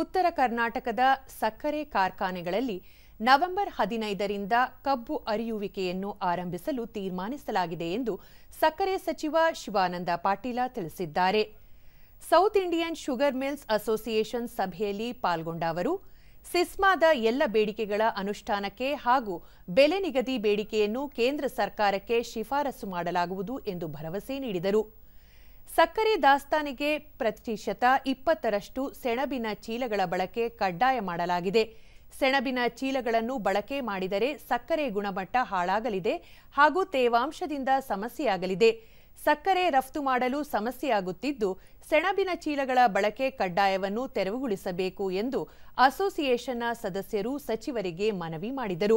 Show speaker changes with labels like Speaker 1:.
Speaker 1: ಉತ್ತರ ಕರ್ನಾಟಕದ ಸಕ್ಕರೆ ಕಾರ್ಖಾನೆಗಳಲ್ಲಿ ನವೆಂಬರ್ ಹದಿನೈದರಿಂದ ಕಬ್ಬು ಅರಿಯುವಿಕೆಯನ್ನು ಆರಂಭಿಸಲು ತೀರ್ಮಾನಿಸಲಾಗಿದೆ ಎಂದು ಸಕ್ಕರೆ ಸಚಿವ ಶಿವಾನಂದ ಪಾಟೀಲ ತಿಳಿಸಿದ್ದಾರೆ South Indian sugar mills association ಸಭೆಯಲ್ಲಿ ಪಾಲ್ಗೊಂಡ ಅವರು ಸಿಸ್ಮಾದ ಎಲ್ಲ ಬೇಡಿಕೆಗಳ ಅನುಷ್ಠಾನಕ್ಕೆ ಹಾಗೂ ಬೆಲೆ ನಿಗದಿ ಬೇಡಿಕೆಯನ್ನು ಕೇಂದ್ರ ಸರ್ಕಾರಕ್ಕೆ ಶಿಫಾರಸು ಮಾಡಲಾಗುವುದು ಎಂದು ಭರವಸೆ ನೀಡಿದರು ಸಕ್ಕರೆ ದಾಸ್ತಾನಿಗೆ ಪ್ರತಿಶತ ಇಪ್ಪತ್ತರಷ್ಟು ಸೆಣಬಿನ ಚೀಲಗಳ ಬಳಕೆ ಕಡ್ಡಾಯ ಮಾಡಲಾಗಿದೆ ಸೆಣಬಿನ ಚೀಲಗಳನ್ನು ಬಳಕೆ ಮಾಡಿದರೆ ಸಕ್ಕರೆ ಗುಣಮಟ್ಟ ಹಾಳಾಗಲಿದೆ ಹಾಗೂ ತೇವಾಂಶದಿಂದ ಸಮಸ್ಯೆಯಾಗಲಿದೆ ಸಕ್ಕರೆ ರಫ್ತು ಮಾಡಲು ಸಮಸ್ಯೆಯಾಗುತ್ತಿದ್ದು ಸೆಣಬಿನ ಚೀಲಗಳ ಬಳಕೆ ಕಡ್ಡಾಯವನ್ನು ತೆರವುಗೊಳಿಸಬೇಕು ಎಂದು ಅಸೋಸಿಯೇಷನ್ನ ಸದಸ್ಯರು ಸಚಿವರಿಗೆ ಮನವಿ ಮಾಡಿದರು